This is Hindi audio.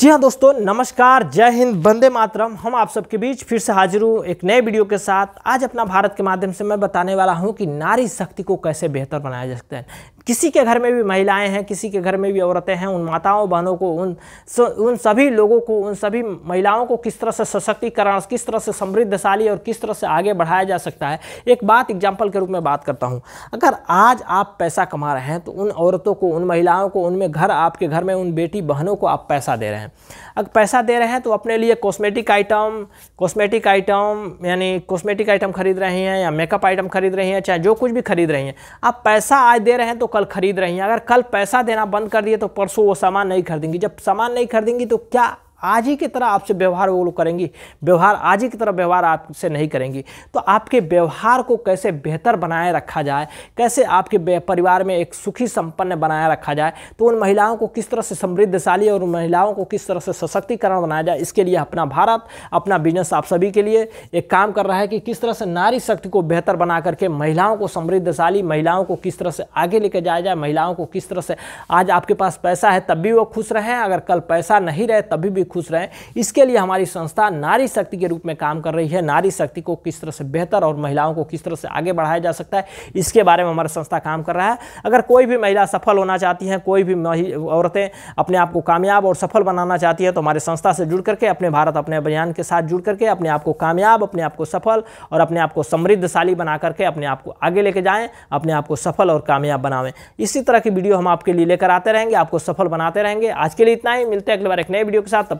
जी हाँ दोस्तों नमस्कार जय हिंद बंदे मातरम हम आप सबके बीच फिर से हाजिर हूँ एक नए वीडियो के साथ आज अपना भारत के माध्यम से मैं बताने वाला हूँ कि नारी शक्ति को कैसे बेहतर बनाया जा सकता है किसी के घर में भी महिलाएं हैं किसी के घर में भी औरतें हैं उन माताओं बहनों को उन स, उन सभी लोगों को उन सभी महिलाओं को किस तरह से सशक्तिकरण किस तरह से समृद्धशाली और किस तरह से आगे बढ़ाया जा सकता है एक बात एग्जाम्पल के रूप में बात करता हूँ अगर आज आप पैसा कमा रहे हैं तो उन औरतों को उन महिलाओं को उनमें घर आपके घर में उन बेटी बहनों को आप पैसा दे रहे हैं अगर पैसा दे रहे हैं तो अपने लिए कॉस्मेटिक आइटम कॉस्मेटिक आइटम यानी कॉस्मेटिक आइटम खरीद रहे हैं या मेकअप आइटम खरीद रही हैं चाहे जो कुछ भी खरीद रही हैं आप पैसा आज दे रहे हैं तो कल खरीद रही हैं अगर कल पैसा देना बंद कर दिए तो परसों वो सामान नहीं खरीदेंगी जब सामान नहीं खरीदेंगी तो क्या आज ही की तरह आपसे व्यवहार वो लोग करेंगी व्यवहार आज ही की तरह व्यवहार आपसे नहीं करेंगी तो आपके व्यवहार को कैसे बेहतर बनाए रखा जाए कैसे आपके परिवार में एक सुखी संपन्न बनाए रखा जाए तो उन महिलाओं को किस तरह से समृद्धशाली और उन महिलाओं को किस तरह से सशक्तिकरण बनाया जाए इसके लिए अपना भारत अपना बिजनेस आप सभी के लिए एक काम कर रहा है कि किस तरह से नारी शक्ति को बेहतर बना करके महिलाओं को समृद्धशाली महिलाओं को किस तरह से आगे लेके जाया जाए महिलाओं को किस तरह से आज आपके पास पैसा है तब भी वो खुश रहें अगर कल पैसा नहीं रहे तभी भी खुश रहें इसके लिए हमारी संस्था नारी शक्ति के रूप में काम कर रही है नारी शक्ति को किस तरह से बेहतर और महिलाओं को किस तरह से आगे बढ़ाया जा सकता है इसके बारे में हमारा संस्था काम कर रहा है अगर कोई भी महिला सफल होना चाहती है कोई भी औरतें अपने आप को कामयाब और सफल बनाना चाहती है तो हमारे संस्था से जुड़ करके अपने भारत अपने अभियान के साथ जुड़ करके अपने आप को कामयाब अपने आप को सफल और अपने आप को समृद्धशाली बना करके अपने आप को आगे लेके जाएं अपने आप को सफल और कामयाब बनावें इसी तरह की वीडियो हम आपके लिए लेकर आते रहेंगे आपको सफल बनाते रहेंगे आज के लिए इतना ही मिलते हैं अगले बार एक नए वीडियो के साथ तब